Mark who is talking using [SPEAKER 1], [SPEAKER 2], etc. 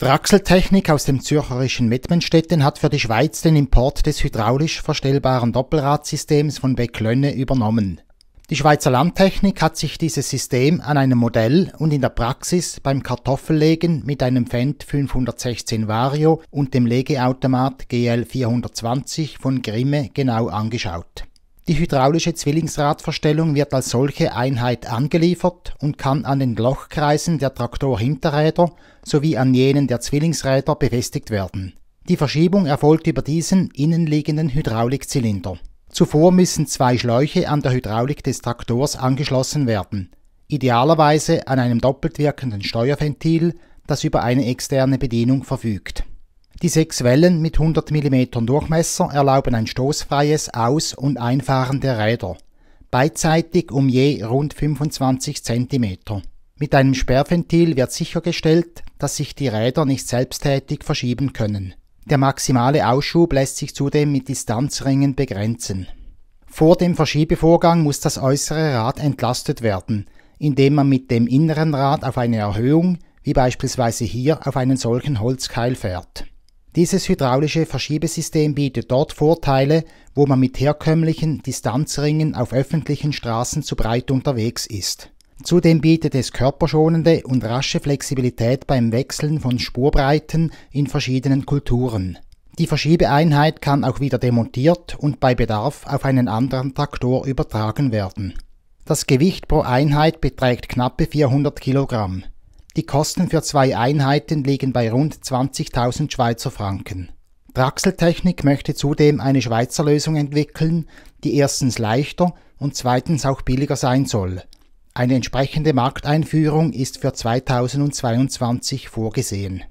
[SPEAKER 1] Draxeltechnik aus dem zürcherischen Mettmenstetten hat für die Schweiz den Import des hydraulisch verstellbaren Doppelradsystems von Becklönne übernommen. Die Schweizer Landtechnik hat sich dieses System an einem Modell und in der Praxis beim Kartoffellegen mit einem Fendt 516 Vario und dem Legeautomat GL 420 von Grimme genau angeschaut. Die hydraulische Zwillingsradverstellung wird als solche Einheit angeliefert und kann an den Lochkreisen der Traktorhinterräder sowie an jenen der Zwillingsräder befestigt werden. Die Verschiebung erfolgt über diesen innenliegenden Hydraulikzylinder. Zuvor müssen zwei Schläuche an der Hydraulik des Traktors angeschlossen werden, idealerweise an einem doppelt wirkenden Steuerventil, das über eine externe Bedienung verfügt die sechs Wellen mit 100 mm Durchmesser erlauben ein stoßfreies Aus- und Einfahren der Räder, beidseitig um je rund 25 cm. Mit einem Sperrventil wird sichergestellt, dass sich die Räder nicht selbsttätig verschieben können. Der maximale Ausschub lässt sich zudem mit Distanzringen begrenzen. Vor dem Verschiebevorgang muss das äußere Rad entlastet werden, indem man mit dem inneren Rad auf eine Erhöhung, wie beispielsweise hier, auf einen solchen Holzkeil fährt. Dieses hydraulische Verschiebesystem bietet dort Vorteile, wo man mit herkömmlichen Distanzringen auf öffentlichen Straßen zu breit unterwegs ist. Zudem bietet es körperschonende und rasche Flexibilität beim Wechseln von Spurbreiten in verschiedenen Kulturen. Die Verschiebeeinheit kann auch wieder demontiert und bei Bedarf auf einen anderen Traktor übertragen werden. Das Gewicht pro Einheit beträgt knappe 400 Kilogramm. Die Kosten für zwei Einheiten liegen bei rund 20.000 Schweizer Franken. Draxeltechnik möchte zudem eine Schweizer Lösung entwickeln, die erstens leichter und zweitens auch billiger sein soll. Eine entsprechende Markteinführung ist für 2022 vorgesehen.